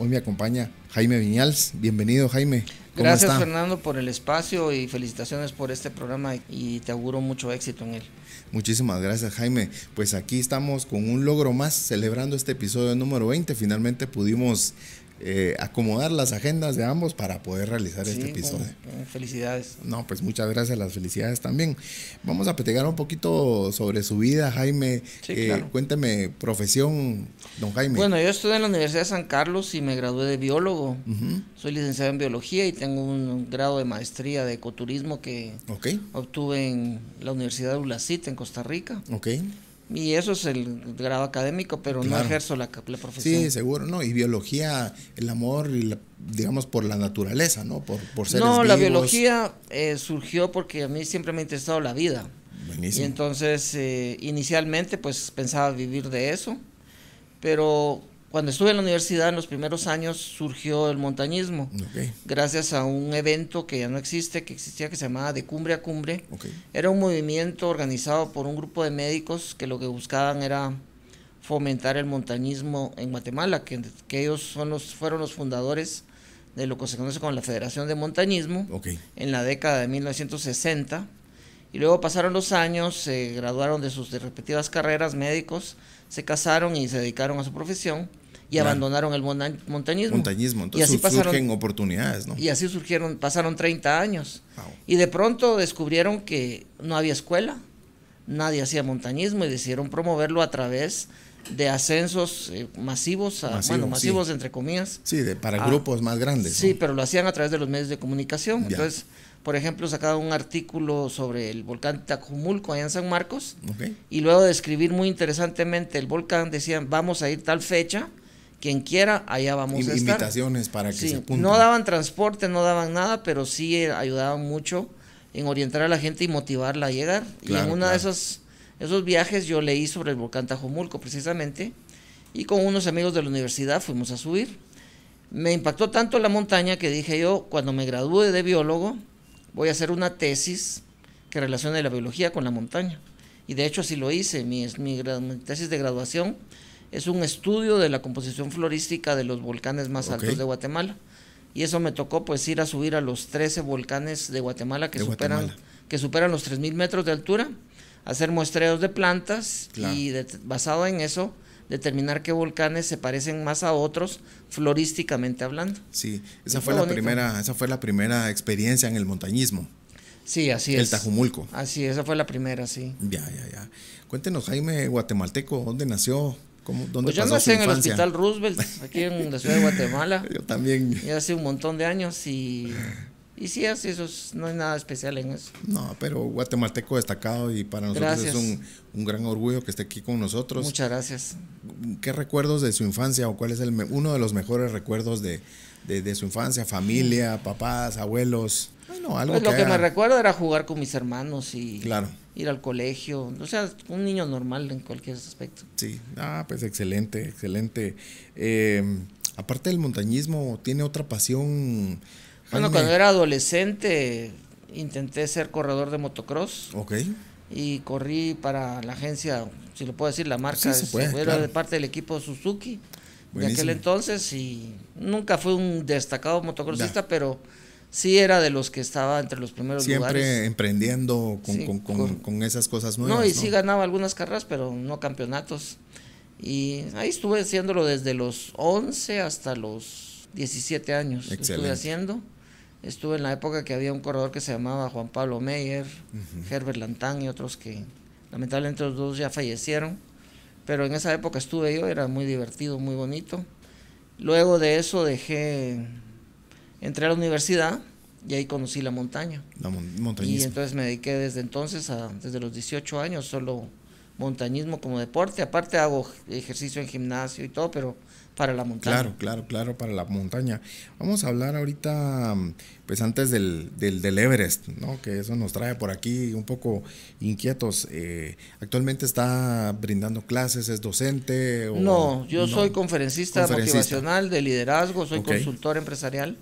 Hoy me acompaña Jaime Viñals. Bienvenido, Jaime. Gracias, Fernando, por el espacio y felicitaciones por este programa y te auguro mucho éxito en él. Muchísimas gracias Jaime. Pues aquí estamos con un logro más celebrando este episodio número 20. Finalmente pudimos eh, acomodar las agendas de ambos para poder realizar este episodio. Eh, felicidades. No, pues muchas gracias, las felicidades también. Vamos a platicar un poquito sobre su vida, Jaime. Eh, cuénteme, profesión, don Jaime. Bueno, yo estudié en la Universidad de San Carlos y me gradué de biólogo. Soy licenciado en biología y tengo un grado de maestría de ecoturismo que obtuve en la Universidad de Ulacita, en Costa Rica. ok y eso es el grado académico, pero no ejerzo la, profesión. Sí, seguro, ¿no? Y biología, el amor, digamos, por la naturaleza, ¿no? Por, ser No, la biología eh, surgió porque a mí siempre me ha interesado la vida. Buenísimo. Y entonces, eh, inicialmente, pues pensaba vivir de eso, pero cuando estuve en la universidad en los primeros años surgió el montañismo, gracias a un evento que ya no existe, que existía, que se llamaba De Cumbre a Cumbre. Era un movimiento organizado por un grupo de médicos que lo que buscaban era fomentar el montañismo en Guatemala, que, ellos son los, fueron los fundadores de lo que se conoce como la Federación de Montañismo en la década de 1960. Y luego pasaron los años, se graduaron de sus respectivas carreras médicos, se casaron y se dedicaron a su profesión y abandonaron el montañismo. Montañismo, entonces así surgen oportunidades, ¿no? Y así surgieron, pasaron 30 años. Y de pronto descubrieron que no había escuela, nadie hacía montañismo y decidieron promoverlo a través de ascensos eh, masivos, bueno, masivos entre comillas. Sí, de, para ah, grupos más grandes. Sí, pero lo hacían a través de los medios de comunicación. Entonces, por ejemplo, sacaban un artículo sobre el volcán Tacumulco allá en San Marcos. Y luego de escribir muy interesantemente el volcán, decían, vamos a ir tal fecha quien quiera, allá vamos a estar. Invitaciones para que se apunten. No daban transporte, no daban nada, pero sí eh, ayudaban mucho en orientar a la gente y motivarla a llegar. y en uno de esos, esos viajes yo leí sobre el volcán Tajomulco precisamente, y con unos amigos de la universidad fuimos a subir. Me impactó tanto la montaña que dije yo, cuando me gradúe de biólogo, voy a hacer una tesis que relacione la biología con la montaña. Y de hecho así lo hice, mi, mi tesis de graduación es un estudio de la composición florística de los volcanes más altos de Guatemala. Y eso me tocó pues ir a subir a los 13 volcanes de Guatemala que, superan, que superan los 3.000 metros de altura, hacer muestreos de plantas y basado en eso determinar qué volcanes se parecen más a otros florísticamente hablando. Sí, esa fue, la primera, esa fue la primera experiencia en el montañismo. Sí, así es. El Tajumulco. Así, esa fue la primera, sí. Ya, ya, ya. Cuéntenos, Jaime, guatemalteco, ¿dónde nació? pues yo nací en el Hospital Roosevelt, aquí en la ciudad de Guatemala. yo también. Ya hace un montón de años y, y sí, así no hay nada especial en eso. No, pero guatemalteco destacado y para nosotros es un, un, gran orgullo que esté aquí con nosotros. Muchas gracias. ¿Qué recuerdos de su infancia o cuál es el, uno de los mejores recuerdos de, desde su infancia, familia, papás, abuelos. Bueno, algo pues lo que, me recuerdo era jugar con mis hermanos y ir al colegio. O sea, un niño normal en cualquier aspecto. Sí, ah, pues excelente, excelente. Em, aparte del montañismo, ¿tiene otra pasión? Bueno, cuando era adolescente intenté ser corredor de motocross. Ok. Y corrí para la agencia, si lo puedo decir, la marca. Sí, de parte del equipo Suzuki de aquel entonces y nunca fue un destacado motocrossista, pero sí era de los que estaba entre los primeros lugares. Siempre emprendiendo con, con, con, esas cosas nuevas. No, y sí ganaba algunas carreras, pero no campeonatos. Y ahí estuve haciéndolo desde los 11 hasta los 17 años. Estuve haciendo. Estuve en la época que había un corredor que se llamaba Juan Pablo Meyer, Herbert Lantán y otros que lamentablemente los dos ya fallecieron. Pero en esa época estuve yo, era muy divertido, muy bonito. Luego de eso dejé, entré a la universidad y ahí conocí la montaña. La montañismo. Y entonces me dediqué desde entonces, a, desde los 18 años, solo montañismo como deporte. Aparte hago ejercicio en gimnasio y todo, pero para la montaña. Claro, claro, claro, para la montaña. Vamos a hablar ahorita, pues antes del, del, Everest, ¿no? que eso nos trae por aquí un poco inquietos. Eh, actualmente está brindando clases, es docente. no, yo soy conferencista, motivacional de liderazgo, soy consultor empresarial.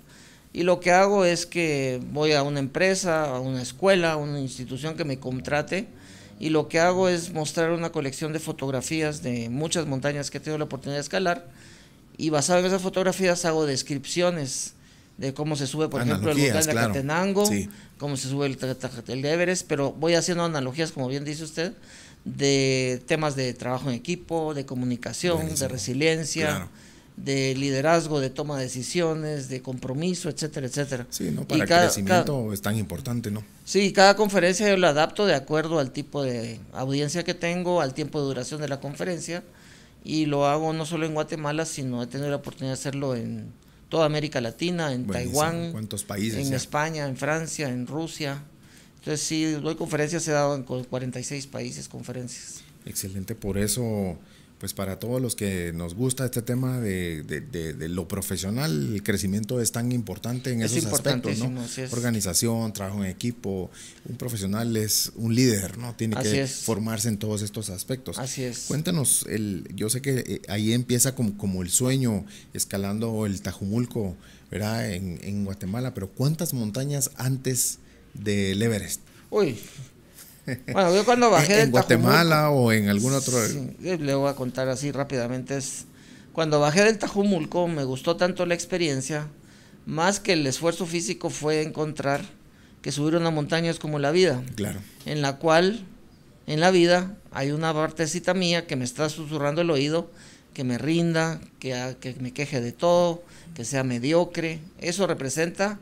Y lo que hago es que voy a una empresa, a una escuela, a una institución que me contrate y lo que hago es mostrar una colección de fotografías de muchas montañas que he tenido la oportunidad de escalar y basado en esas fotografías hago descripciones de cómo se sube, por ejemplo, el volcán de claro. cómo se sube el, de Everest, pero voy haciendo analogías, como bien dice usted, de temas de trabajo en equipo, de comunicación, de resiliencia. de liderazgo, de toma de decisiones, de compromiso, etcétera, etcétera. Sí, ¿no? Para y cada, crecimiento es tan importante, ¿no? Sí, cada conferencia yo la adapto de acuerdo al tipo de audiencia que tengo, al tiempo de duración de la conferencia y lo hago no solo en Guatemala, sino he tenido la oportunidad de hacerlo en toda América Latina, en Taiwán, ¿Cuántos países en España, en Francia, en Rusia. Entonces sí, doy conferencias, he dado en 46 países conferencias. Excelente, por eso pues para todos los que nos gusta este tema de, lo profesional, el crecimiento es tan importante en esos aspectos, ¿no? Organización, trabajo en equipo, un profesional es un líder, ¿no? Tiene que formarse en todos estos aspectos. Así es. Cuéntanos, el, yo sé que eh, ahí empieza como, como el sueño, escalando el Tajumulco, ¿verdad? En, en Guatemala, pero ¿cuántas montañas antes del Everest? Uy, bueno, yo cuando bajé ¿En, Guatemala o en algún otro? le voy a contar así rápidamente. Es, cuando bajé del Tajumulco me gustó tanto la experiencia, más que el esfuerzo físico fue encontrar que subir una montaña es como la vida. Claro. En la cual, en la vida, hay una partecita mía que me está susurrando el oído, que me rinda, que, que me queje de todo, que sea mediocre. Eso representa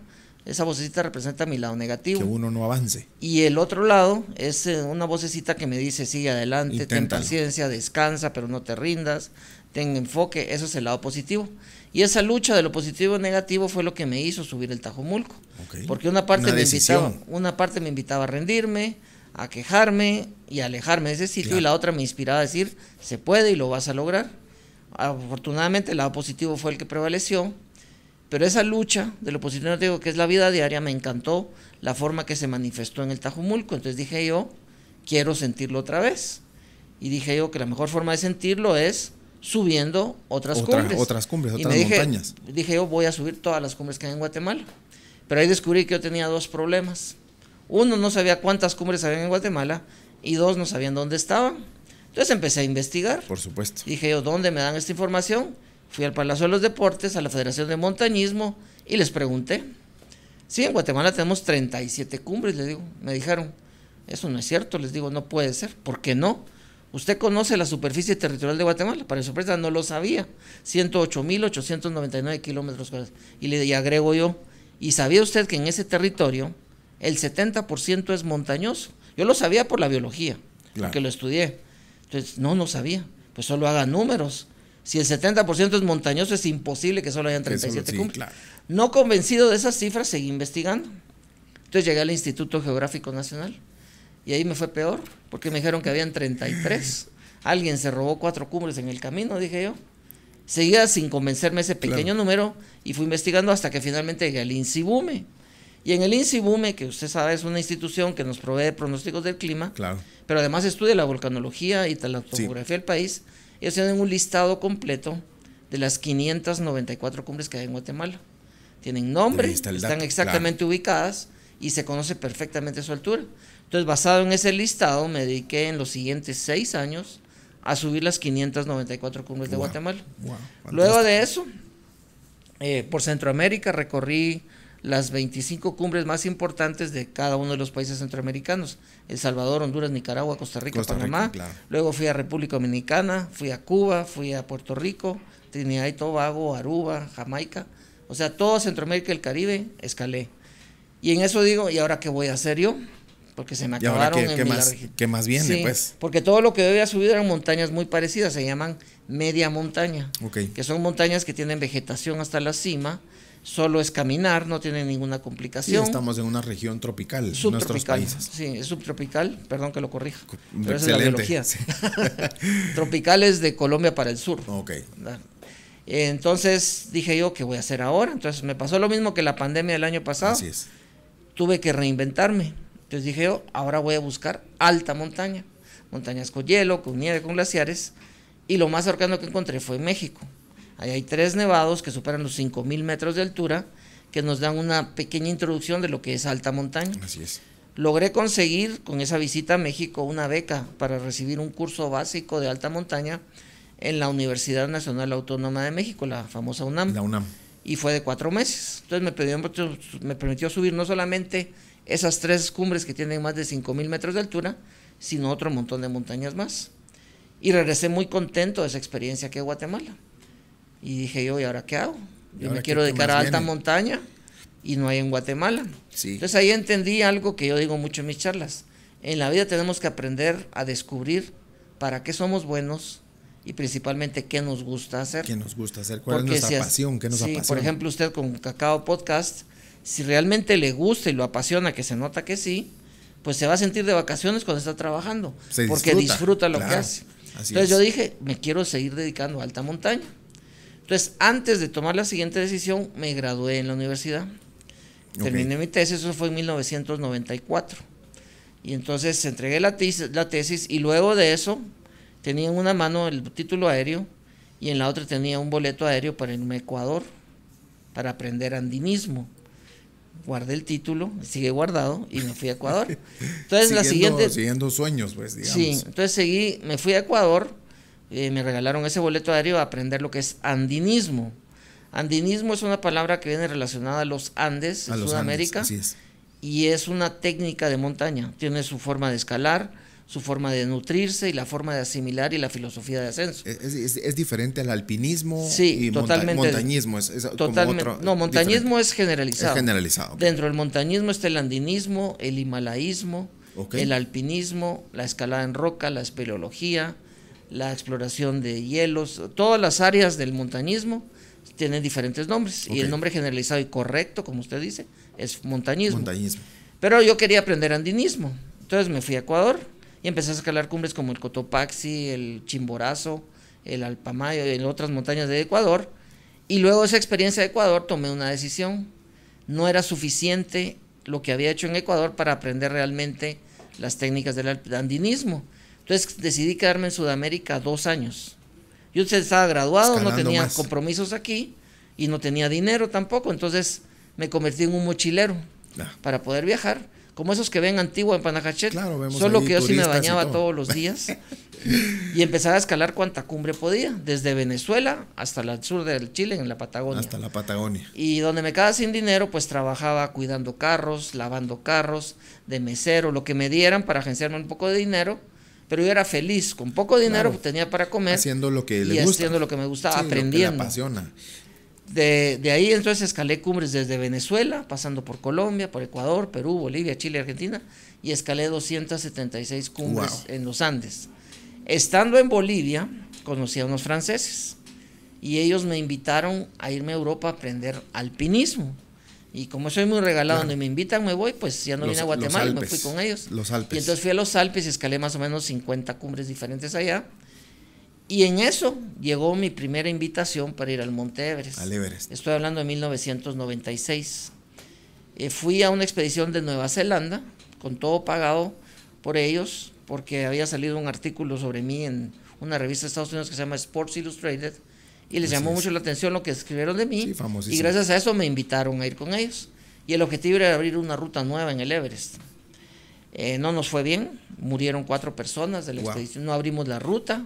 esa vocecita representa mi lado negativo. Que uno no avance. Y el otro lado es eh, una vocecita que me dice, sigue adelante, ten paciencia, descansa, pero no te rindas, ten enfoque, eso es el lado positivo. Y esa lucha de lo positivo y negativo fue lo que me hizo subir el Tajomulco. Porque una parte, me invitaba, una parte me invitaba a rendirme, a quejarme y alejarme de ese sitio y la otra me inspiraba a decir, se puede y lo vas a lograr. Afortunadamente el lado positivo fue el que prevaleció pero esa lucha de lo positivo, digo que es la vida diaria, me encantó la forma que se manifestó en el Tajumulco. Entonces dije yo, quiero sentirlo otra vez. Y dije yo que la mejor forma de sentirlo es subiendo otras cumbres. Otras cumbres, otras montañas. Dije, dije yo, voy a subir todas las cumbres que hay en Guatemala. Pero ahí descubrí que yo tenía dos problemas. Uno, no sabía cuántas cumbres había en Guatemala y dos, no sabían dónde estaban. Entonces empecé a investigar. Por supuesto. Dije yo, ¿dónde me dan esta información? Fui al Palacio de los Deportes, a la Federación de Montañismo y les pregunté. Sí, en Guatemala tenemos 37 cumbres, les digo. Me dijeron, eso no es cierto, les digo, no puede ser. ¿Por qué no? Usted conoce la superficie territorial de Guatemala, para mi sorpresa no lo sabía. 108.899 kilómetros cuadrados. Y le agrego yo, ¿y sabía usted que en ese territorio el 70% es montañoso? Yo lo sabía por la biología, porque lo estudié. Entonces, no, no sabía. Pues solo haga números. Si el 70% es montañoso, es imposible que solo hayan 37 sí, cumbres. No convencido de esas cifras, seguí investigando. Entonces llegué al Instituto Geográfico Nacional y ahí me fue peor, porque me dijeron que habían 33. Alguien se robó cuatro cumbres en el camino, dije yo. Seguía sin convencerme ese pequeño número y fui investigando hasta que finalmente llegué al INSIBUME. Y en el INSIBUME, que usted sabe es una institución que nos provee pronósticos del clima, pero además estudia la volcanología y la topografía del país, ellos tienen un listado completo de las 594 cumbres que hay en Guatemala. Tienen nombre, están exactamente ubicadas y se conoce perfectamente su altura. Entonces, basado en ese listado, me dediqué en los siguientes seis años a subir las 594 cumbres de Guatemala. Luego de eso, eh, por Centroamérica recorrí las 25 cumbres más importantes de cada uno de los países centroamericanos, El Salvador, Honduras, Nicaragua, Costa Rica, Panamá. Luego fui a República Dominicana, fui a Cuba, fui a Puerto Rico, Trinidad y Tobago, Aruba, Jamaica. O sea, todo Centroamérica y el Caribe escalé. Y en eso digo, ¿y ahora qué voy a hacer yo? Porque se me acabaron en más, más viene, pues? Porque todo lo que yo había subido eran montañas muy parecidas, se llaman media montaña. Que son montañas que tienen vegetación hasta la cima solo es caminar, no tiene ninguna complicación. estamos en una región tropical, subtropical, nuestros países. Sí, es subtropical, perdón que lo corrija. Pero esa es la biología. Tropical Tropicales de Colombia para el sur. Ok. Entonces dije yo, ¿qué voy a hacer ahora? Entonces me pasó lo mismo que la pandemia del año pasado. Tuve que reinventarme. Entonces dije yo, ahora voy a buscar alta montaña. Montañas con hielo, con nieve, con glaciares. Y lo más cercano que encontré fue México. Ahí hay tres nevados que superan los 5.000 metros de altura, que nos dan una pequeña introducción de lo que es alta montaña. Así es. Logré conseguir con esa visita a México una beca para recibir un curso básico de alta montaña en la Universidad Nacional Autónoma de México, la famosa UNAM. La Y fue de cuatro meses. Entonces me, permitió subir no solamente esas tres cumbres que tienen más de 5.000 metros de altura, sino otro montón de montañas más. Y regresé muy contento de esa experiencia que en Guatemala. Y dije yo, ¿y ahora qué hago? Yo me quiero dedicar a alta montaña y no hay en Guatemala. Entonces ahí entendí algo que yo digo mucho en mis charlas. En la vida tenemos que aprender a descubrir para qué somos buenos y principalmente qué nos gusta hacer. ¿Qué nos gusta hacer? ¿Cuál es nuestra pasión? ¿Qué nos sí, Por ejemplo, usted con Cacao Podcast, si realmente le gusta y lo apasiona, que se nota que sí, pues se va a sentir de vacaciones cuando está trabajando, porque disfruta, lo que hace. Entonces yo dije, me quiero seguir dedicando a alta montaña. Entonces, antes de tomar la siguiente decisión, me gradué en la universidad. Terminé mi tesis, eso fue en 1994. Y entonces entregué la tesis, la tesis y luego de eso tenía en una mano el título aéreo y en la otra tenía un boleto aéreo para irme a Ecuador, para aprender andinismo. Guardé el título, sigue guardado y me fui a Ecuador. Entonces la siguiente... Siguiendo sueños, pues, digamos. Sí, entonces seguí, me fui a Ecuador eh, me regalaron ese boleto arriba a aprender lo que es andinismo. Andinismo es una palabra que viene relacionada a los Andes, a Sudamérica, y es una técnica de montaña. Tiene su forma de escalar, su forma de nutrirse y la forma de asimilar y la filosofía de ascenso. E, es, diferente al alpinismo sí, y montañismo. Es, no, montañismo es generalizado. generalizado Dentro del montañismo está el andinismo, el himalaísmo, el alpinismo, la escalada en roca, la espeleología, la exploración de hielos, todas las áreas del montañismo tienen diferentes nombres y el nombre generalizado y correcto, como usted dice, es montañismo. Pero yo quería aprender andinismo, entonces me fui a Ecuador y empecé a escalar cumbres como el Cotopaxi, el Chimborazo, el Alpamayo y otras montañas de Ecuador. Y luego esa experiencia de Ecuador tomé una decisión. No era suficiente lo que había hecho en Ecuador para aprender realmente las técnicas del andinismo. Entonces decidí quedarme en Sudamérica dos años. Yo estaba graduado, no tenía compromisos aquí y no tenía dinero tampoco, entonces me convertí en un mochilero ah. para poder viajar. Como esos que ven antiguo en Panajachet, solo que yo sí me bañaba todos los días y empezaba a escalar cuanta cumbre podía, desde Venezuela hasta el sur del Chile, en la Patagonia. Hasta la Patagonia. Y donde me quedaba sin dinero, pues trabajaba cuidando carros, lavando carros, de mesero, lo que me dieran para agenciarme un poco de dinero pero yo era feliz, con poco dinero que tenía para comer. Haciendo lo que le y haciendo lo que me gustaba, aprendiendo. De, ahí entonces escalé cumbres desde Venezuela, pasando por Colombia, por Ecuador, Perú, Bolivia, Chile, Argentina, y escalé 276 cumbres en los Andes. Estando en Bolivia, conocí a unos franceses y ellos me invitaron a irme a Europa a aprender alpinismo. Y como soy muy regalado, no me invitan me voy, pues ya no vine a Guatemala me fui con ellos. Los Alpes. Y entonces fui a los Alpes y escalé más o menos 50 cumbres diferentes allá. Y en eso llegó mi primera invitación para ir al Monte Everest. Al Everest. Estoy hablando de 1996. Eh, fui a una expedición de Nueva Zelanda, con todo pagado por ellos, porque había salido un artículo sobre mí en una revista de Estados Unidos que se llama Sports Illustrated, y les llamó mucho la atención lo que escribieron de mí. y gracias a eso me invitaron a ir con ellos. Y el objetivo era abrir una ruta nueva en el Everest. Eh, no nos fue bien, murieron cuatro personas de la expedición, no abrimos la ruta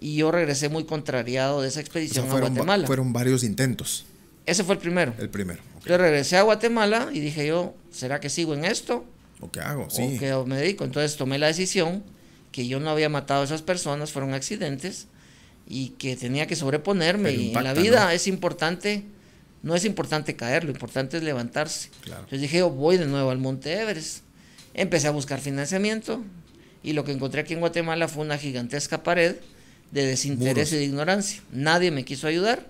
y yo regresé muy contrariado de esa expedición a Guatemala. Fueron varios intentos. Ese fue el primero. El primero. Okay. Yo regresé a Guatemala y dije yo, ¿será que sigo en esto? ¿O qué hago? Sí. ¿O qué me dedico? Entonces tomé la decisión que yo no había matado a esas personas, fueron accidentes, y que tenía que sobreponerme. Y en la vida es importante, no es importante caer, lo importante es levantarse. entonces dije, oh, voy de nuevo al Monte Everest. Empecé a buscar financiamiento y lo que encontré aquí en Guatemala fue una gigantesca pared de desinterés y de ignorancia. Nadie me quiso ayudar.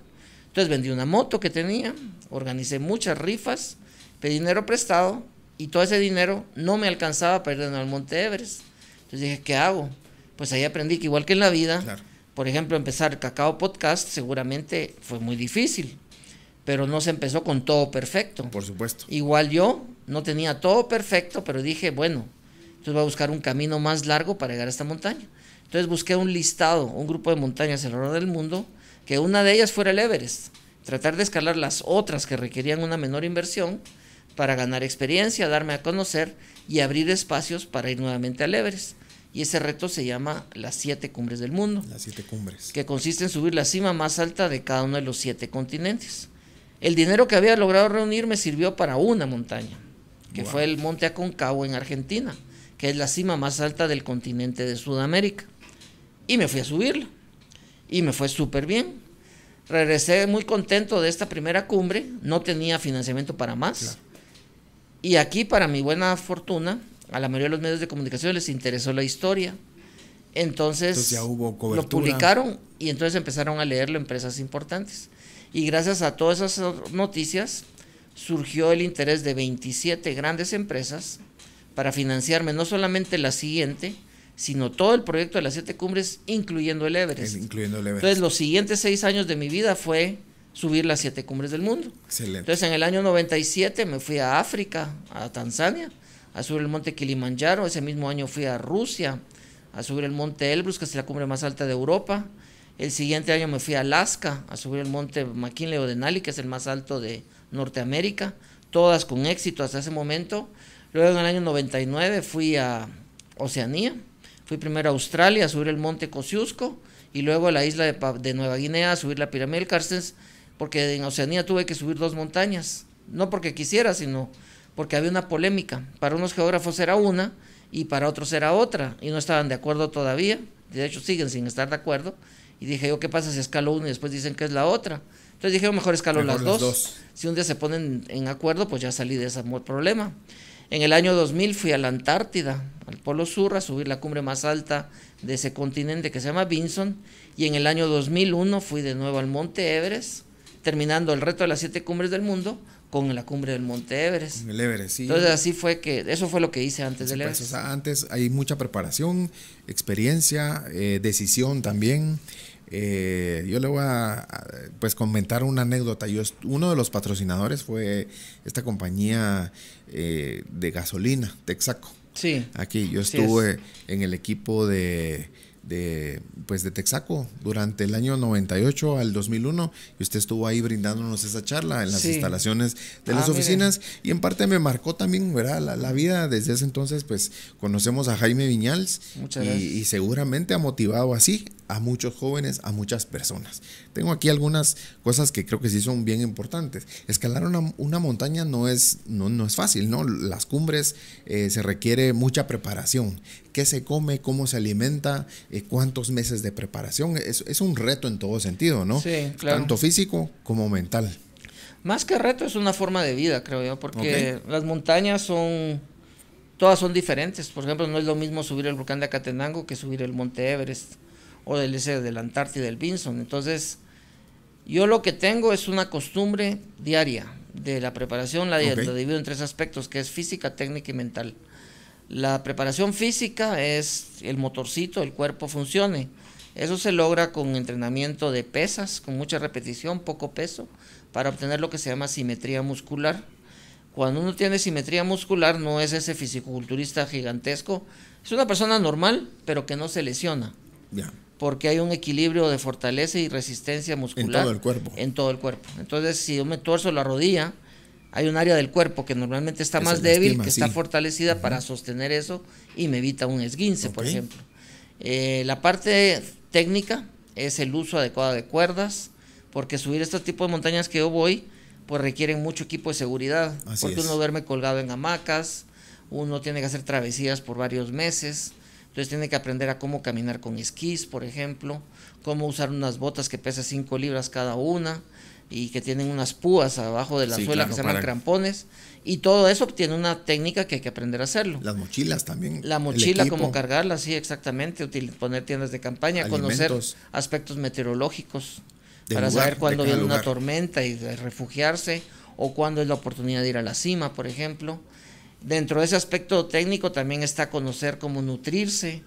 Entonces vendí una moto que tenía, organicé muchas rifas, pedí dinero prestado y todo ese dinero no me alcanzaba para ir de nuevo al Monte Everest. Entonces dije, ¿qué hago? Pues ahí aprendí que igual que en la vida, claro por ejemplo, empezar Cacao Podcast seguramente fue muy difícil, pero no se empezó con todo perfecto. Por supuesto. Igual yo no tenía todo perfecto, pero dije, bueno, entonces voy a buscar un camino más largo para llegar a esta montaña. Entonces busqué un listado, un grupo de montañas alrededor del mundo, que una de ellas fuera el Everest. Tratar de escalar las otras que requerían una menor inversión para ganar experiencia, darme a conocer y abrir espacios para ir nuevamente al Everest y ese reto se llama las siete cumbres del mundo. Las siete cumbres. Que consiste en subir la cima más alta de cada uno de los siete continentes. El dinero que había logrado reunir me sirvió para una montaña, que fue el Monte Aconcagua en Argentina, que es la cima más alta del continente de Sudamérica. Y me fui a subirlo Y me fue súper bien. Regresé muy contento de esta primera cumbre, no tenía financiamiento para más. Y aquí, para mi buena fortuna, a la mayoría de los medios de comunicación les interesó la historia. Entonces, lo publicaron y entonces empezaron a leerlo empresas importantes. Y gracias a todas esas noticias surgió el interés de 27 grandes empresas para financiarme no solamente la siguiente, sino todo el proyecto de las siete cumbres, incluyendo el Everest. incluyendo el Everest. Entonces, los siguientes seis años de mi vida fue subir las siete cumbres del mundo. Excelente. Entonces, en el año 97 me fui a África, a Tanzania, a subir el monte Kilimanjaro, ese mismo año fui a Rusia a subir el monte Elbrus, que es la cumbre más alta de Europa. El siguiente año me fui a Alaska a subir el monte McKinley o Denali, que es el más alto de Norteamérica, todas con éxito hasta ese momento. Luego en el año 99 fui a Oceanía, fui primero a Australia a subir el monte Kosciuszko y luego a la isla de, de Nueva Guinea a subir la pirámide del Carstens, porque en Oceanía tuve que subir dos montañas, no porque quisiera, sino porque había una polémica. Para unos geógrafos era una y para otros era otra, y no estaban de acuerdo todavía. De hecho, siguen sin estar de acuerdo. Y dije yo, ¿qué pasa si escalo una y después dicen que es la otra? Entonces dije, mejor escalo las dos. dos. Si un día se ponen en acuerdo, pues ya salí de ese problema. En el año 2000 fui a la Antártida, al Polo Sur, a subir la cumbre más alta de ese continente que se llama Vinson. Y en el año 2001 fui de nuevo al Monte Everest, terminando el reto de las siete cumbres del mundo con la cumbre del Monte Everest. El Everest, sí. Entonces así fue que, eso fue lo que hice antes del Everest. antes hay mucha preparación, experiencia, eh, decisión también. Eh, yo le voy a, pues comentar una anécdota. Yo, uno de los patrocinadores fue esta compañía eh, de gasolina, Texaco. Sí. Aquí yo estuve en el equipo de de, pues de Texaco durante el año 98 al 2001 y usted estuvo ahí brindándonos esa charla en las instalaciones de las ah, oficinas y en parte me marcó también ¿verdad? La, vida desde ese entonces pues conocemos a Jaime Viñals y, seguramente ha motivado así a muchos jóvenes, a muchas personas. Tengo aquí algunas cosas que creo que sí son bien importantes. Escalar una, una montaña no es, no, es fácil, ¿no? Las cumbres eh, se requiere mucha preparación. ¿Qué se come? ¿Cómo se alimenta? Eh, ¿Cuántos meses de preparación? Es, un reto en todo sentido, ¿no? Sí, claro. Tanto físico como mental. Más que reto es una forma de vida, creo yo, porque las montañas son todas son diferentes. Por ejemplo, no es lo mismo subir el volcán de Acatenango que subir el Monte Everest o del ese de la Antártida del Vinson. Entonces, yo lo que tengo es una costumbre diaria de la preparación, la, divido en tres aspectos, que es física, técnica y mental. La preparación física es el motorcito, el cuerpo funcione. Eso se logra con entrenamiento de pesas, con mucha repetición, poco peso, para obtener lo que se llama simetría muscular. Cuando uno tiene simetría muscular no es ese fisicoculturista gigantesco, es una persona normal, pero que no se lesiona. Ya porque hay un equilibrio de fortaleza y resistencia muscular. En todo el cuerpo. En todo el cuerpo. Entonces, si yo me tuerzo la rodilla, hay un área del cuerpo que normalmente está más débil, que está fortalecida para sostener eso y me evita un esguince, por ejemplo. Eh, la parte técnica es el uso adecuado de cuerdas, porque subir estos tipos de montañas que yo voy, pues requieren mucho equipo de seguridad, porque uno duerme colgado en hamacas, uno tiene que hacer travesías por varios meses, entonces tiene que aprender a cómo caminar con esquís, por ejemplo, cómo usar unas botas que pesan 5 libras cada una y que tienen unas púas abajo de la suela que se llaman crampones. Y todo eso tiene una técnica que hay que aprender a hacerlo. Las mochilas también. La mochila, cómo cargarla, sí, exactamente. poner tiendas de campaña, conocer aspectos meteorológicos para saber cuándo viene una tormenta y refugiarse o cuándo es la oportunidad de ir a la cima, por ejemplo. Dentro de ese aspecto técnico también está conocer cómo nutrirse,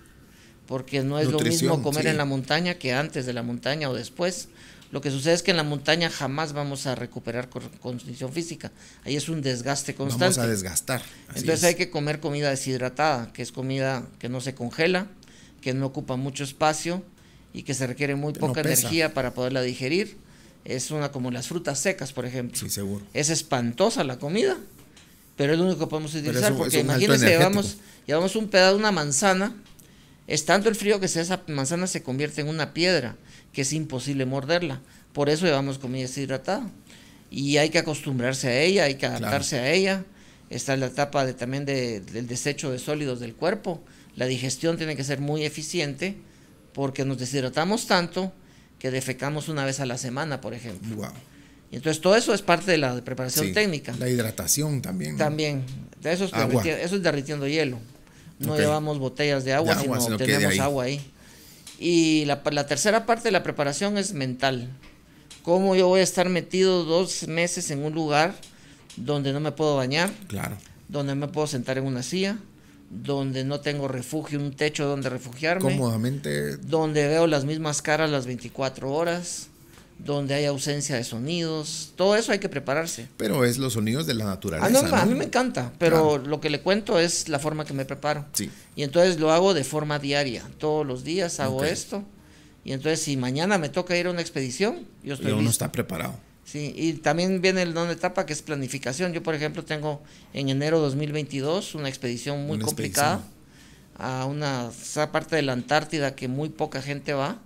porque no es lo mismo comer en la montaña que antes de la montaña o después. Lo que sucede es que en la montaña jamás vamos a recuperar condición física. Ahí es un desgaste constante. Vamos a desgastar. Entonces hay que comer comida deshidratada, que es comida que no se congela, que no ocupa mucho espacio y que se requiere muy poca energía para poderla digerir. Es una como las frutas secas, por ejemplo. seguro. Es espantosa la comida, pero es lo único que podemos utilizar, porque imagínense, llevamos, llevamos un pedazo de una manzana, es tanto el frío que esa manzana se convierte en una piedra, que es imposible morderla, por eso llevamos comida deshidratada, y hay que acostumbrarse a ella, hay que adaptarse a ella, está la etapa de, también del desecho de sólidos del cuerpo, la digestión tiene que ser muy eficiente, porque nos deshidratamos tanto que defecamos una vez a la semana, por ejemplo. Entonces todo eso es parte de la preparación técnica. La hidratación también. También. Eso es, derritiendo, eso es derritiendo hielo. No llevamos botellas de agua, sino, tenemos agua ahí. Y la, tercera parte de la preparación es mental. ¿Cómo yo voy a estar metido dos meses en un lugar donde no me puedo bañar? Claro. Donde me puedo sentar en una silla, donde no tengo refugio, un techo donde refugiarme. Cómodamente. Donde veo las mismas caras las 24 horas donde hay ausencia de sonidos, todo eso hay que prepararse. Pero es los sonidos de la naturaleza. Ah, a mí me encanta, pero lo que le cuento es la forma que me preparo. Sí. Y entonces lo hago de forma diaria, todos los días hago esto. Y entonces si mañana me toca ir a una expedición, yo estoy... Pero uno está preparado. Sí, y también viene el la etapa que es planificación. Yo, por ejemplo, tengo en enero 2022 una expedición muy complicada a una, esa parte de la Antártida que muy poca gente va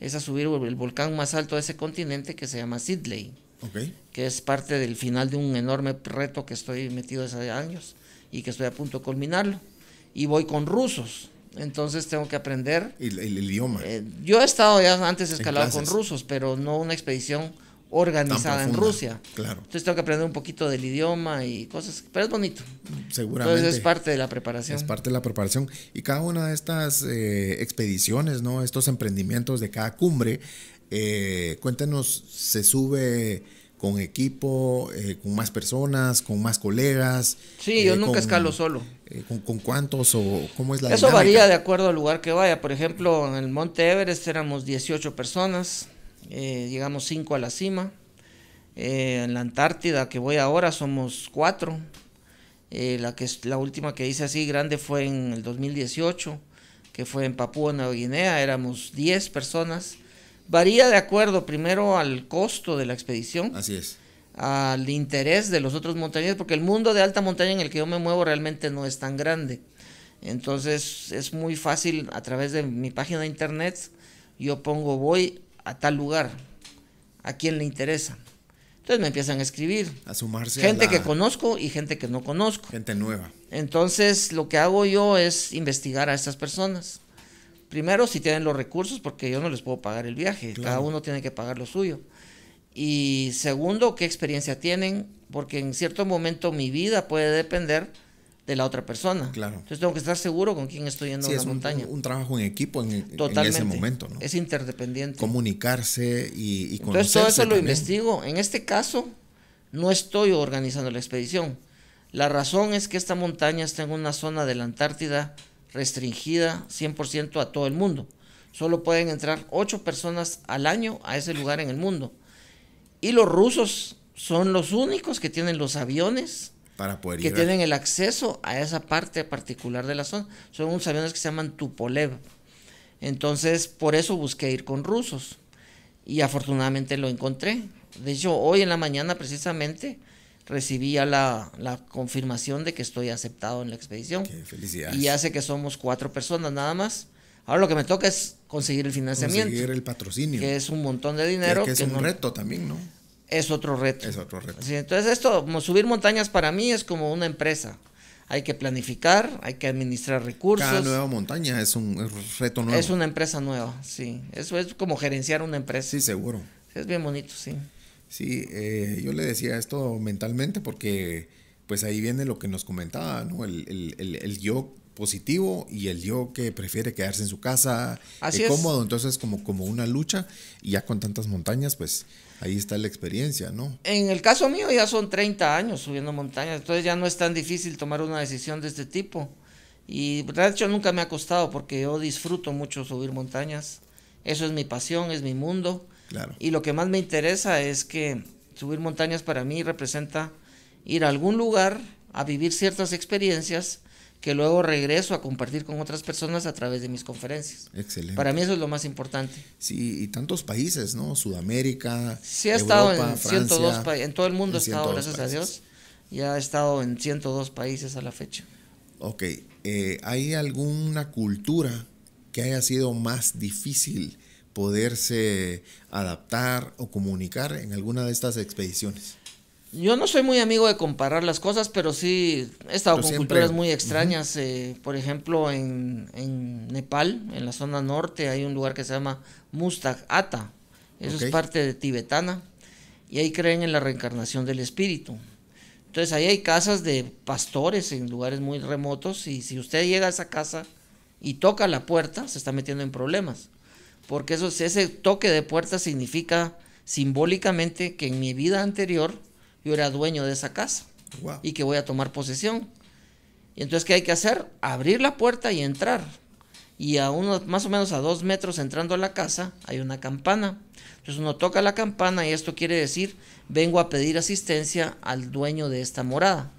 es a subir el volcán más alto de ese continente que se llama Sidley, que es parte del final de un enorme reto que estoy metido hace años y que estoy a punto de culminarlo. Y voy con rusos, entonces tengo que aprender. El, idioma. Eh, yo he estado ya antes escalado con rusos, pero no una expedición organizada en Rusia. Claro. Entonces tengo que aprender un poquito del idioma y cosas, pero es bonito. Seguramente. Entonces es parte de la preparación. Es parte de la preparación. Y cada una de estas eh, expediciones, ¿no? Estos emprendimientos de cada cumbre, eh, cuéntenos, ¿se sube con equipo, eh, con más personas, con más colegas? Sí, yo eh, nunca escalo solo. Con, cuántos o cómo es la Eso varía de acuerdo al lugar que vaya. Por ejemplo, en el Monte Everest éramos 18 personas eh, llegamos cinco a la cima. Eh, en la Antártida que voy ahora somos cuatro. Eh, la, que, la última que hice así grande fue en el 2018, que fue en Papúa Nueva Guinea, éramos 10 personas. Varía de acuerdo primero al costo de la expedición. Así es. Al interés de los otros montañeros, porque el mundo de alta montaña en el que yo me muevo realmente no es tan grande. Entonces es muy fácil a través de mi página de internet. Yo pongo voy a tal lugar, a quien le interesa. Entonces me empiezan a escribir. A sumarse. Gente que conozco y gente que no conozco. Gente nueva. Entonces lo que hago yo es investigar a estas personas. Primero si tienen los recursos porque yo no les puedo pagar el viaje. Cada uno tiene que pagar lo suyo. Y segundo, qué experiencia tienen porque en cierto momento mi vida puede depender de la otra persona. Claro. Entonces tengo que estar seguro con quién estoy yendo a la montaña. Un, un, trabajo en equipo en, ese momento. Es interdependiente. Comunicarse y, y todo eso lo investigo. En este caso, no estoy organizando la expedición. La razón es que esta montaña está en una zona de la Antártida restringida 100% a todo el mundo. Solo pueden entrar 8 personas al año a ese lugar en el mundo. Y los rusos son los únicos que tienen los aviones poder que tienen el acceso a esa parte particular de la zona. Son unos aviones que se llaman Tupolev. Entonces, por eso busqué ir con rusos. Y afortunadamente lo encontré. De hecho, hoy en la mañana precisamente recibí la, confirmación de que estoy aceptado en la expedición. Qué felicidad. Y hace que somos cuatro personas nada más. Ahora lo que me toca es conseguir el financiamiento. Conseguir el patrocinio. Que es un montón de dinero. Que es un reto también, ¿no? es otro reto. Es otro reto. entonces esto, subir montañas para mí es como una empresa. Hay que planificar, hay que administrar recursos. Cada nueva montaña es un, reto nuevo. Es una empresa nueva, sí. Eso es como gerenciar una empresa. Sí, seguro. Es bien bonito, sí. Sí, eh, yo le decía esto mentalmente porque pues ahí viene lo que nos comentaba, ¿no? El, yo positivo y el yo que prefiere quedarse en su casa, Así eh, cómodo, entonces como, como una lucha y ya con tantas montañas, pues ahí está la experiencia, ¿no? En el caso mío ya son 30 años subiendo montañas, entonces ya no es tan difícil tomar una decisión de este tipo. Y de hecho nunca me ha costado porque yo disfruto mucho subir montañas. Eso es mi pasión, es mi mundo. Y lo que más me interesa es que subir montañas para mí representa ir a algún lugar a vivir ciertas experiencias que luego regreso a compartir con otras personas a través de mis conferencias. Excelente. Para mí eso es lo más importante. Sí, y tantos países, ¿no? Sudamérica. Sí, he estado en 102 países, en todo el mundo he estado, gracias a Dios. Ya he estado en 102 países a la fecha. Ok, eh, ¿hay alguna cultura que haya sido más difícil poderse adaptar o comunicar en alguna de estas expediciones? Yo no soy muy amigo de comparar las cosas, pero sí he estado con culturas muy extrañas. Eh, por ejemplo, en, Nepal, en la zona norte, hay un lugar que se llama Mustag Eso es parte de tibetana. Y ahí creen en la reencarnación del espíritu. Entonces ahí hay casas de pastores en lugares muy remotos y si usted llega a esa casa y toca la puerta, se está metiendo en problemas. Porque ese toque de puerta significa simbólicamente que en mi vida anterior yo era dueño de esa casa y que voy a tomar posesión. Y entonces, ¿qué hay que hacer? Abrir la puerta y entrar. Y a unos más o menos a dos metros entrando a la casa, hay una campana. Entonces uno toca la campana y esto quiere decir, vengo a pedir asistencia al dueño de esta morada.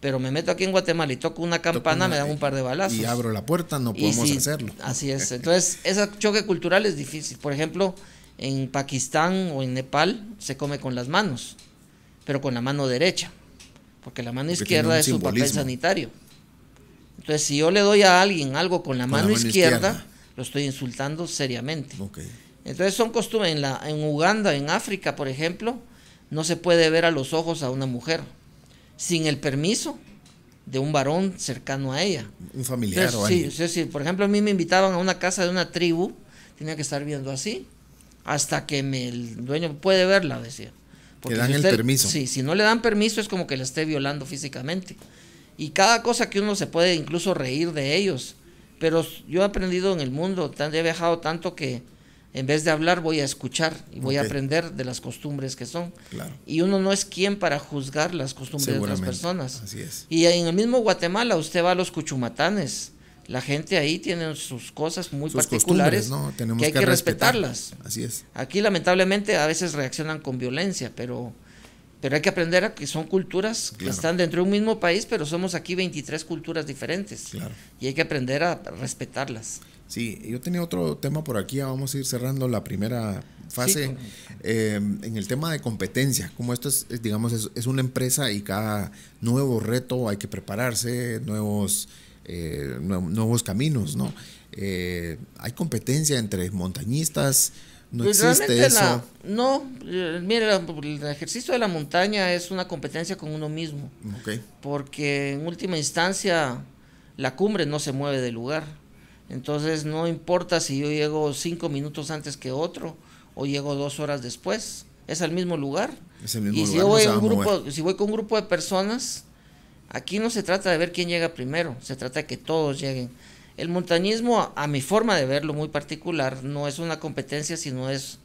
Pero me meto aquí en Guatemala y toco una campana, me dan un par de balazos. Y abro la puerta, no podemos hacerlo. Así es. Entonces, ese choque cultural es difícil. Por ejemplo, en Pakistán o en Nepal se come con las manos pero con la mano derecha, porque la mano izquierda es su papel sanitario. Entonces, si yo le doy a alguien algo con la, mano, izquierda, lo estoy insultando seriamente. Entonces, son costumbres. En, la, en Uganda, en África, por ejemplo, no se puede ver a los ojos a una mujer sin el permiso de un varón cercano a ella. Un familiar o alguien. por ejemplo, a mí me invitaban a una casa de una tribu, tenía que estar viendo así, hasta que el dueño puede verla, decía dan si el permiso. Sí, si no le dan permiso es como que le esté violando físicamente. Y cada cosa que uno se puede incluso reír de ellos. Pero yo he aprendido en el mundo, he viajado tanto que en vez de hablar voy a escuchar y voy a aprender de las costumbres que son. Y uno no es quien para juzgar las costumbres de las personas. Y en el mismo Guatemala usted va a los cuchumatanes la gente ahí tiene sus cosas muy particulares ¿no? que hay que, respetarlas. Así es. Aquí lamentablemente a veces reaccionan con violencia, pero pero hay que aprender a que son culturas que están dentro de un mismo país, pero somos aquí 23 culturas diferentes. Y hay que aprender a respetarlas. Sí, yo tenía otro tema por aquí, vamos a ir cerrando la primera fase eh, en el tema de competencia. Como esto es, digamos, es una empresa y cada nuevo reto hay que prepararse, nuevos eh, nuevos caminos, ¿no? Eh, hay competencia entre montañistas, no pues existe eso. no, eh, mire el ejercicio de la montaña es una competencia con uno mismo. Porque en última instancia la cumbre no se mueve del lugar. Entonces no importa si yo llego cinco minutos antes que otro o llego dos horas después, es al mismo lugar. el mismo y lugar, si, voy grupo, si voy con un grupo de personas, Aquí no se trata de ver quién llega primero, se trata de que todos lleguen. El montañismo, a mi forma de verlo muy particular, no es una competencia, sino es,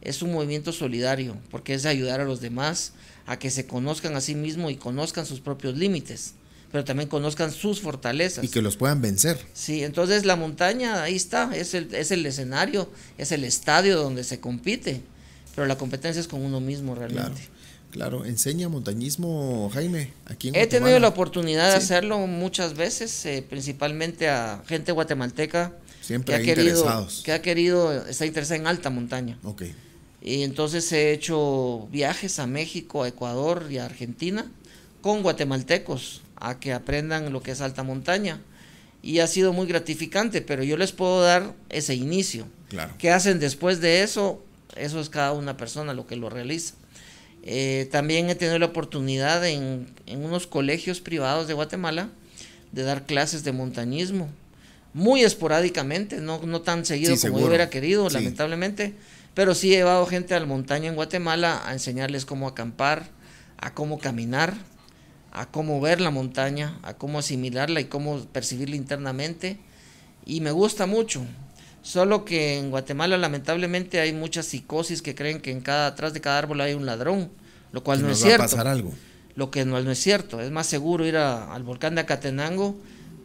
es un movimiento solidario, porque es ayudar a los demás a que se conozcan a sí mismos y conozcan sus propios límites, pero también conozcan sus fortalezas. Y que los puedan vencer. Sí, entonces la montaña, ahí está, es el, es el escenario, es el estadio donde se compite, pero la competencia es con uno mismo realmente. Claro, enseña montañismo, Jaime. Aquí He tenido la oportunidad de hacerlo muchas veces, eh, principalmente a gente guatemalteca. Siempre que ha Querido, que ha querido, está interesada en alta montaña. Ok. Y entonces he hecho viajes a México, a Ecuador y a Argentina con guatemaltecos a que aprendan lo que es alta montaña. Y ha sido muy gratificante, pero yo les puedo dar ese inicio. Claro. ¿Qué hacen después de eso? Eso es cada una persona lo que lo realiza. Eh, también he tenido la oportunidad en, unos colegios privados de Guatemala de dar clases de montañismo, muy esporádicamente, no, tan seguido como yo hubiera querido, lamentablemente, pero sí he llevado gente al montaña en Guatemala a enseñarles cómo acampar, a cómo caminar, a cómo ver la montaña, a cómo asimilarla y cómo percibirla internamente. Y me gusta mucho, Solo que en Guatemala lamentablemente hay muchas psicosis que creen que en cada, atrás de cada árbol hay un ladrón, lo cual no es cierto. Va a pasar algo. Lo que no, es cierto. Es más seguro ir al volcán de Acatenango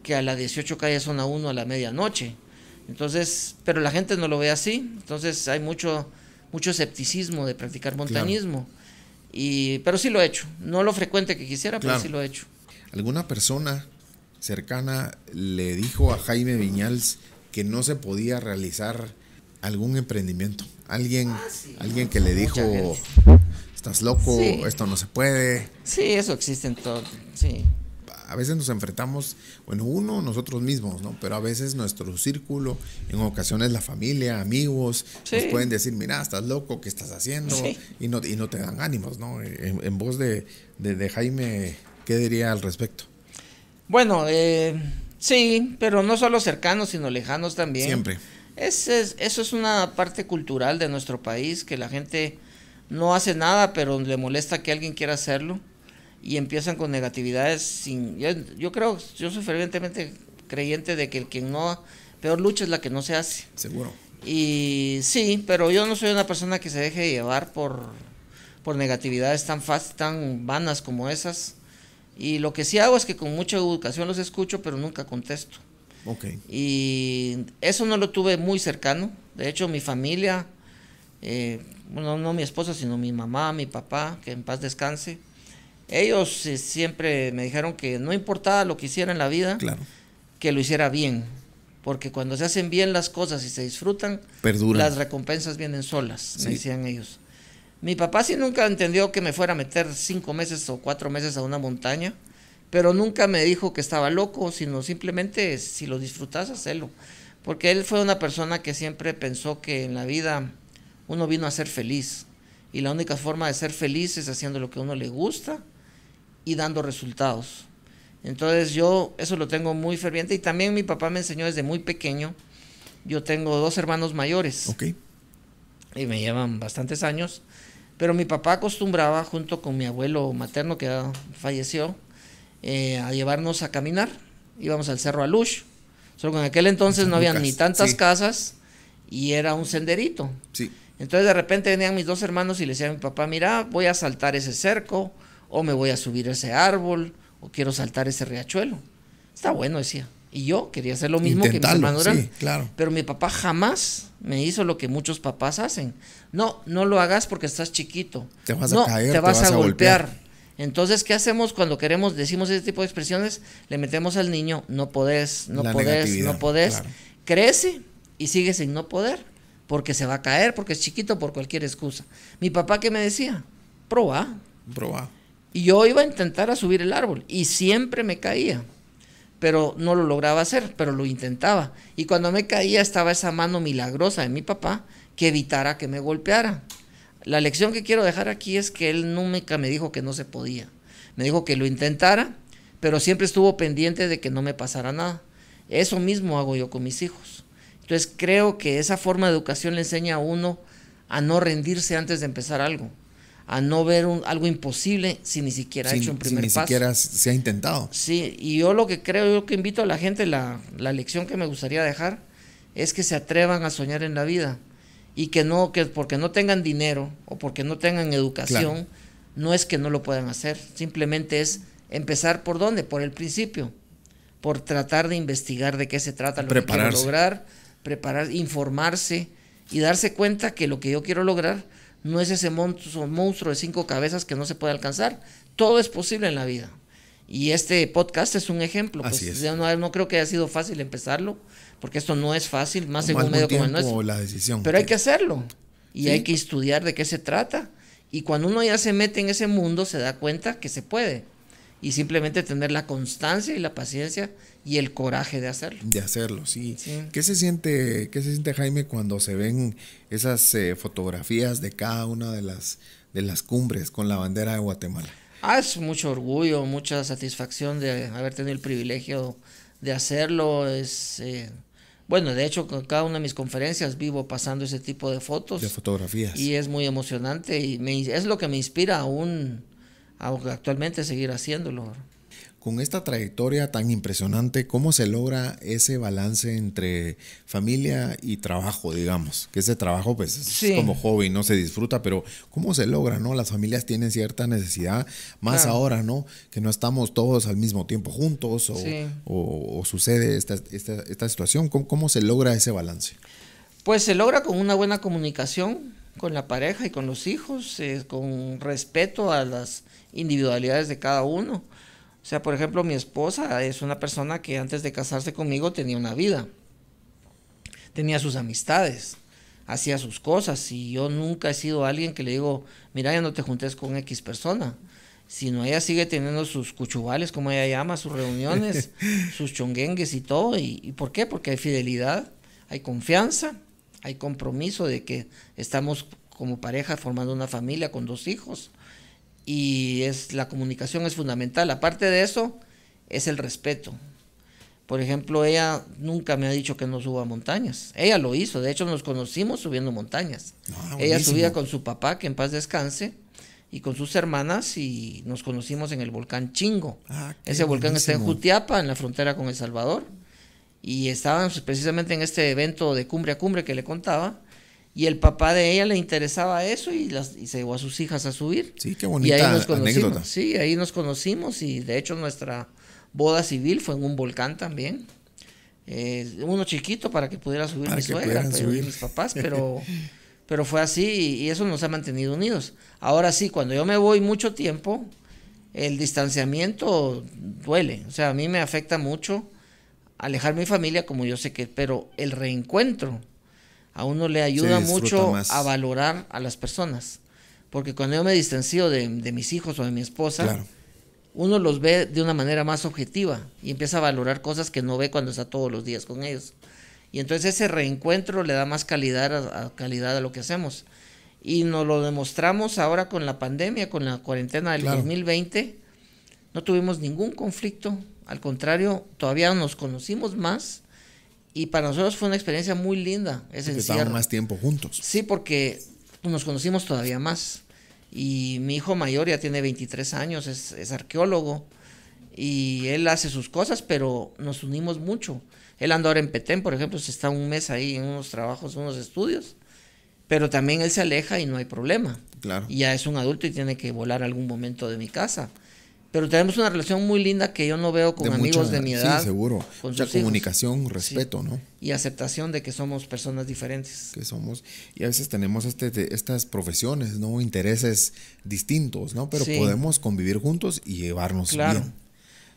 que a la 18 calle zona 1 a la medianoche. Entonces, pero la gente no lo ve así. Entonces hay mucho, mucho escepticismo de practicar montañismo. Y, pero sí lo he hecho. No lo frecuente que quisiera, pero sí lo he hecho. ¿Alguna persona cercana le dijo a Jaime Viñals que no se podía realizar algún emprendimiento. Alguien, ah, alguien que le dijo, estás loco, esto no se puede. Sí, eso existe en todo. Sí. A veces nos enfrentamos, bueno, uno, nosotros mismos, ¿no? Pero a veces nuestro círculo, en ocasiones la familia, amigos, nos pueden decir, mira, estás loco, ¿qué estás haciendo? Y, no, y no te dan ánimos, ¿no? En, voz de, de, Jaime, ¿qué diría al respecto? Bueno, eh Sí, pero no solo cercanos, sino lejanos también. Siempre. eso es una parte cultural de nuestro país, que la gente no hace nada, pero le molesta que alguien quiera hacerlo y empiezan con negatividades sin... Yo, creo, yo soy fervientemente creyente de que el que no... Peor lucha es la que no se hace. Seguro. Y sí, pero yo no soy una persona que se deje llevar por, por negatividades tan, fast, tan vanas como esas. Y lo que sí hago es que con mucha educación los escucho, pero nunca contesto. Y eso no lo tuve muy cercano. De hecho, mi familia, eh, no mi esposa, sino mi mamá, mi papá, que en paz descanse, ellos eh, siempre me dijeron que no importaba lo que hiciera en la vida, que lo hiciera bien. Porque cuando se hacen bien las cosas y se disfrutan, las recompensas vienen solas, me decían ellos. Mi papá sí nunca entendió que me fuera a meter cinco meses o cuatro meses a una montaña, pero nunca me dijo que estaba loco, sino simplemente si lo disfrutas, hazlo, Porque él fue una persona que siempre pensó que en la vida uno vino a ser feliz. Y la única forma de ser feliz es haciendo lo que a uno le gusta y dando resultados. Entonces yo eso lo tengo muy ferviente y también mi papá me enseñó desde muy pequeño. Yo tengo dos hermanos mayores. Y me llevan bastantes años. Pero mi papá acostumbraba, junto con mi abuelo materno que falleció, eh, a llevarnos a caminar. Íbamos al Cerro Alush. Solo que en aquel entonces no había ni tantas casas y era un senderito. Sí. Entonces de repente venían mis dos hermanos y le decía a mi papá, mira, voy a saltar ese cerco, o me voy a subir ese árbol, o quiero saltar ese riachuelo. Está bueno, decía. Y yo quería hacer lo mismo que mis hermanos. Sí, claro. Pero mi papá jamás me hizo lo que muchos papás hacen. No, no lo hagas porque estás chiquito. Te vas a caer, te vas, a, golpear. Entonces, ¿qué hacemos cuando queremos, decimos ese tipo de expresiones? Le metemos al niño, no podés, no podés, no podés. Crece y sigue sin no poder, porque se va a caer, porque es chiquito, por cualquier excusa. Mi papá, ¿qué me decía? Proba. Proba. Y yo iba a intentar a subir el árbol y siempre me caía pero no lo lograba hacer, pero lo intentaba. Y cuando me caía estaba esa mano milagrosa de mi papá que evitara que me golpeara. La lección que quiero dejar aquí es que él nunca me dijo que no se podía. Me dijo que lo intentara, pero siempre estuvo pendiente de que no me pasara nada. Eso mismo hago yo con mis hijos. Entonces creo que esa forma de educación le enseña a uno a no rendirse antes de empezar algo a no ver algo imposible si ni siquiera ha hecho un primer si ni siquiera se ha intentado. Sí, y yo lo que creo, yo que invito a la gente, la, lección que me gustaría dejar es que se atrevan a soñar en la vida y que no, que porque no tengan dinero o porque no tengan educación, no es que no lo puedan hacer, simplemente es empezar por dónde, por el principio, por tratar de investigar de qué se trata, lo que quiero lograr, preparar, informarse y darse cuenta que lo que yo quiero lograr no es ese monstruo, monstruo de cinco cabezas que no se puede alcanzar. Todo es posible en la vida. Y este podcast es un ejemplo. Pues, Así es. No, creo que haya sido fácil empezarlo, porque esto no es fácil, más en un medio como el nuestro. Pero hay que hacerlo y hay que estudiar de qué se trata. Y cuando uno ya se mete en ese mundo, se da cuenta que se puede y simplemente tener la constancia y la paciencia y el coraje de hacerlo. De hacerlo, sí. ¿Qué se siente, qué se siente Jaime cuando se ven esas eh, fotografías de cada una de las de las cumbres con la bandera de Guatemala? Ah, es mucho orgullo, mucha satisfacción de haber tenido el privilegio de hacerlo. Es eh, bueno, de hecho, con cada una de mis conferencias vivo pasando ese tipo de fotos. De fotografías. Y es muy emocionante y me, es lo que me inspira aún actualmente seguir haciéndolo. Con esta trayectoria tan impresionante, ¿cómo se logra ese balance entre familia y trabajo, digamos? Que ese trabajo pues es como hobby, no se disfruta, pero ¿cómo se logra, no? Las familias tienen cierta necesidad, más ahora, ¿no? Que no estamos todos al mismo tiempo juntos o, sucede esta, situación. ¿Cómo, ¿Cómo se logra ese balance? Pues se logra con una buena comunicación, con la pareja y con los hijos, eh, con respeto a las individualidades de cada uno. O sea, por ejemplo, mi esposa es una persona que antes de casarse conmigo tenía una vida, tenía sus amistades, hacía sus cosas y yo nunca he sido alguien que le digo, mira, ya no te juntes con X persona sino ella sigue teniendo sus cuchubales, como ella llama, sus reuniones, sus chonguengues y todo. ¿Y, por qué? Porque hay fidelidad, hay confianza, hay compromiso de que estamos como pareja formando una familia con dos hijos y es la comunicación es fundamental. Aparte de eso, es el respeto. Por ejemplo, ella nunca me ha dicho que no suba montañas. Ella lo hizo, de hecho nos conocimos subiendo montañas. Ah, ella subía con su papá, que en paz descanse, y con sus hermanas y nos conocimos en el volcán Chingo. Ah, Ese volcán está en Jutiapa, en la frontera con El Salvador. Y estábamos precisamente en este evento de cumbre a cumbre que le contaba y el papá de ella le interesaba eso y, las, se llevó a sus hijas a subir. Sí, qué bonita y ahí nos conocimos. Anécdota. Sí, ahí nos conocimos y de hecho nuestra boda civil fue en un volcán también. Eh, uno chiquito para que pudiera subir mi suegra, subir. mis papás, pero, pero fue así y, y, eso nos ha mantenido unidos. Ahora sí, cuando yo me voy mucho tiempo, el distanciamiento duele, o sea, a mí me afecta mucho alejar mi familia como yo sé que, pero el reencuentro a uno le ayuda mucho a valorar a las personas. Porque cuando yo me distancio de, mis hijos o de mi esposa, uno los ve de una manera más objetiva y empieza a valorar cosas que no ve cuando está todos los días con ellos. Y entonces ese reencuentro le da más calidad a, calidad a lo que hacemos. Y nos lo demostramos ahora con la pandemia, con la cuarentena del 2020. No tuvimos ningún conflicto, al contrario, todavía nos conocimos más y para nosotros fue una experiencia muy linda. Ese Estábamos más tiempo juntos. Sí, porque pues, nos conocimos todavía más. Y mi hijo mayor ya tiene 23 años, es, arqueólogo. Y él hace sus cosas, pero nos unimos mucho. Él anda ahora en Petén, por ejemplo, se está un mes ahí en unos trabajos, unos estudios. Pero también él se aleja y no hay problema. Claro. ya es un adulto y tiene que volar algún momento de mi casa pero tenemos una relación muy linda que yo no veo con amigos de mi edad. Sí, seguro. comunicación, respeto, ¿no? Y aceptación de que somos personas diferentes. Que somos. Y a veces tenemos este, estas profesiones, ¿no? Intereses distintos, ¿no? Pero podemos convivir juntos y llevarnos claro. bien.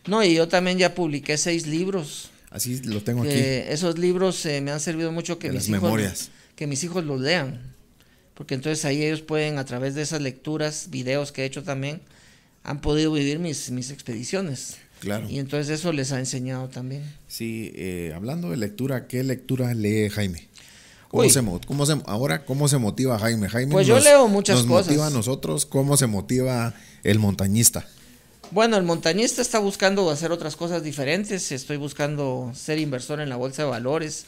No, y yo también ya publiqué seis libros. Así lo tengo aquí. Esos libros eh, me han servido mucho que mis las hijos, memorias. Que mis hijos los lean. Porque entonces ahí ellos pueden, a través de esas lecturas, videos que he hecho también, han podido vivir mis, expediciones. Claro. Y entonces eso les ha enseñado también. Sí, eh, hablando de lectura, ¿qué lectura lee Jaime? ¿Cómo se, ahora, ¿cómo se motiva Jaime? pues yo leo muchas nos motiva a nosotros? ¿Cómo se motiva el montañista? Bueno, el montañista está buscando hacer otras cosas diferentes. Estoy buscando ser inversor en la bolsa de valores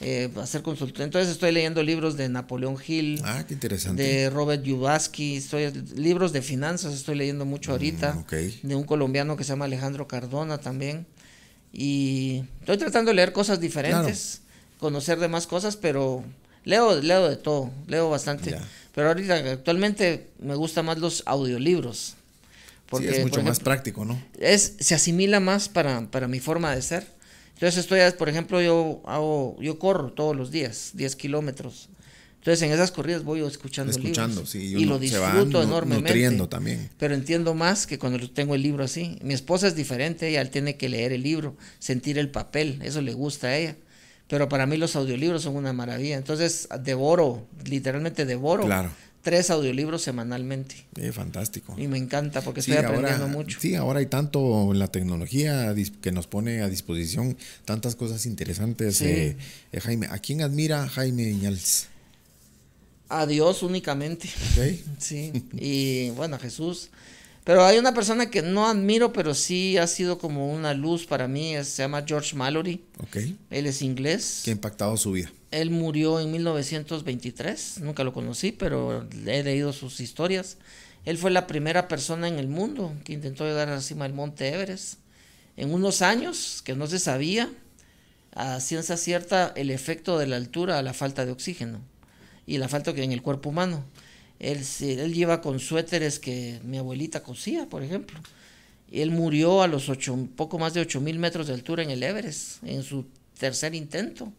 eh, hacer consultor Entonces estoy leyendo libros de Napoleón Hill. Ah, de Robert Yubaski. Estoy libros de finanzas, estoy leyendo mucho mm, ahorita. De un colombiano que se llama Alejandro Cardona también. Y estoy tratando de leer cosas diferentes, conocer de más cosas, pero leo, leo de todo, leo bastante. Pero ahorita actualmente me gustan más los audiolibros. Porque, es mucho más práctico, ¿no? Es, se asimila más para mi forma de ser entonces estoy, por ejemplo, yo hago, yo corro todos los días, 10 kilómetros. Entonces en esas corridas voy escuchando, escuchando libros y lo disfruto enormemente. Pero entiendo más que cuando tengo el libro así. Mi esposa es diferente, ella tiene que leer el libro, sentir el papel, eso le gusta a ella. Pero para mí los audiolibros son una maravilla. Entonces devoro, literalmente devoro claro tres audiolibros semanalmente. Eh, fantástico. Y me encanta porque estoy aprendiendo mucho. Sí, ahora hay tanto la tecnología que nos pone a disposición tantas cosas interesantes. Eh, eh, Jaime, ¿a quién admira Jaime Iñales? A Dios únicamente. Okay. Sí, y bueno, a Jesús. Pero hay una persona que no admiro, pero sí ha sido como una luz para mí, se llama George Mallory. Okay. Él es inglés. Que ha impactado su vida. Él murió en 1923, nunca lo conocí, pero he leído sus historias. Él fue la primera persona en el mundo que intentó llegar a la cima del Monte Everest. En unos años que no se sabía a ciencia cierta el efecto de la altura a la falta de oxígeno y la falta que en el cuerpo humano. Él, él lleva con suéteres que mi abuelita cosía, por ejemplo. Él murió a los ocho, poco más de 8 mil metros de altura en el Everest, en su tercer intento.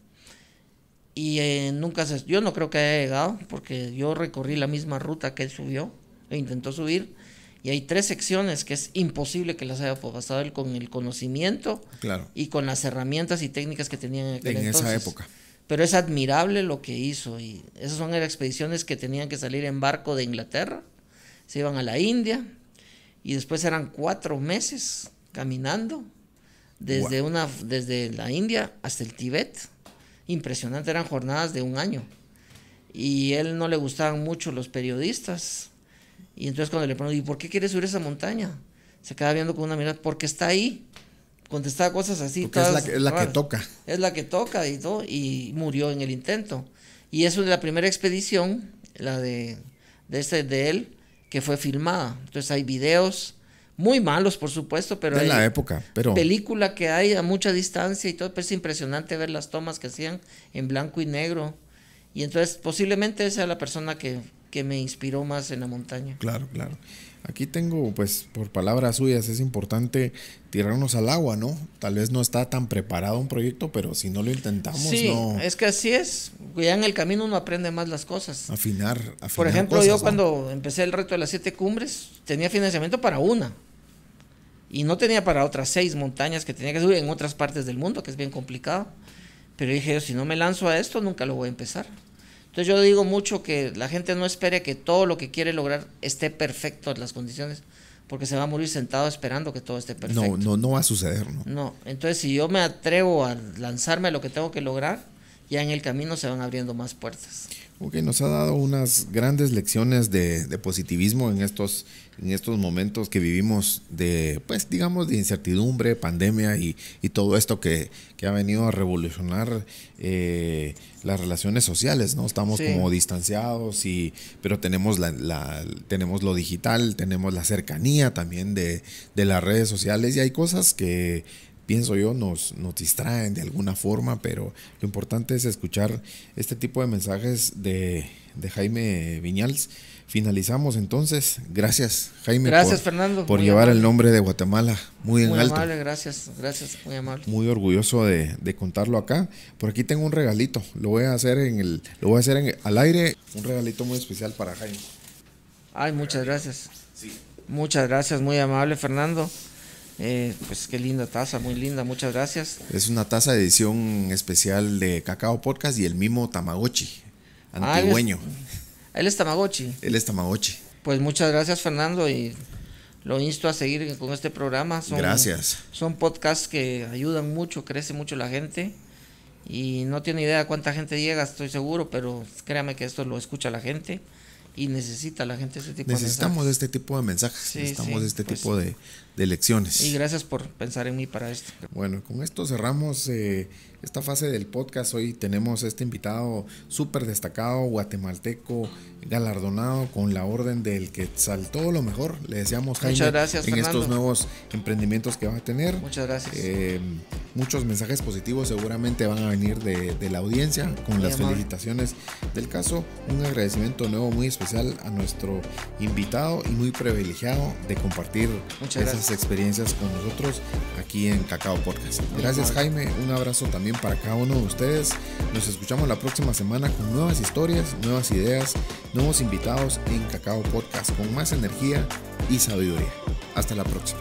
Y eh, nunca se, yo no creo que haya llegado, porque yo recorrí la misma ruta que él subió e intentó subir. Y hay tres secciones que es imposible que las haya pasado él con el conocimiento claro. y con las herramientas y técnicas que tenía en, esa época pero es admirable lo que hizo. Y esas son las expediciones que tenían que salir en barco de Inglaterra, se iban a la India y después eran cuatro meses caminando desde, una, desde la India hasta el Tíbet. Impresionante, eran jornadas de un año. Y él no le gustaban mucho los periodistas. Y entonces cuando le preguntó, ¿y por qué quieres subir esa montaña? Se queda viendo con una mirada, porque está ahí contestaba cosas así. Porque es la, que, toca. Es la que toca y todo, y murió en el intento. Y eso de la primera expedición, la de, de, de él, que fue filmada. Entonces hay videos muy malos, por supuesto, pero. en la época, pero. Película que hay a mucha distancia y todo, pero es impresionante ver las tomas que hacían en blanco y negro. Y entonces posiblemente esa es la persona que, que me inspiró más en la montaña. Claro, claro. Aquí tengo, pues, por palabras suyas, es importante tirarnos al agua, ¿no? Tal vez no está tan preparado un proyecto, pero si no lo intentamos, sí, no. Es que así es. Ya en el camino uno aprende más las cosas. Afinar, afinar. Por ejemplo, yo cuando empecé el reto de las siete cumbres, tenía financiamiento para una. Y no tenía para otras seis montañas que tenía que subir en otras partes del mundo, que es bien complicado. Pero dije, yo, si no me lanzo a esto, nunca lo voy a empezar. Entonces yo digo mucho que la gente no espere que todo lo que quiere lograr esté perfecto en las condiciones, porque se va a morir sentado esperando que todo esté perfecto. No, no, no va a suceder, ¿no? No, entonces si yo me atrevo a lanzarme a lo que tengo que lograr, ya en el camino se van abriendo más puertas. Ok, nos ha dado unas grandes lecciones de, positivismo en estos, en estos momentos que vivimos de, pues digamos, de incertidumbre, pandemia y, todo esto que, ha venido a revolucionar eh, las relaciones sociales, ¿no? Estamos como distanciados, y, pero tenemos, la, la, tenemos lo digital, tenemos la cercanía también de las redes sociales y hay cosas que pienso yo, nos, nos distraen de alguna forma, pero lo importante es escuchar este tipo de mensajes de, Jaime Viñals. Finalizamos entonces. Gracias, Jaime. por, Por llevar el nombre de Guatemala muy en muy Amable, gracias, gracias, muy amable. Muy orgulloso de, contarlo acá. Por aquí tengo un regalito. Lo voy a hacer en el, lo voy a hacer al aire. Un regalito muy especial para Jaime. Ay, muchas gracias. Muchas gracias, muy amable, Fernando. Eh, pues qué linda taza, muy linda, muchas gracias. Es una taza de edición especial de Cacao Podcast y el mismo Tamagotchi, ah, antigüeño. él, es, Tamagotchi. Él es Tamagotchi. Pues muchas gracias Fernando y lo insto a seguir con este programa. gracias. Son podcasts que ayudan mucho, crece mucho la gente y no tiene idea cuánta gente llega, estoy seguro, pero créame que esto lo escucha la gente y necesita la gente este tipo necesitamos de mensajes. este tipo de mensajes necesitamos este pues. tipo de, de, lecciones y gracias por pensar en mí para esto bueno con esto cerramos eh, esta fase del podcast. Hoy tenemos este invitado súper destacado, guatemalteco, galardonado con la orden del que saltó lo mejor. Le deseamos Jaime en estos nuevos emprendimientos que va a tener. Muchas gracias. Eh, muchos mensajes positivos seguramente van a venir de, la audiencia con las felicitaciones del caso. Un agradecimiento nuevo muy especial a nuestro invitado y muy privilegiado de compartir esas experiencias con nosotros aquí en Cacao Podcast. Gracias Jaime, un abrazo también para cada uno de ustedes. Nos escuchamos la próxima semana con nuevas historias, nuevas ideas, nuevos invitados en Cacao Podcast con más energía y sabiduría. Hasta la próxima.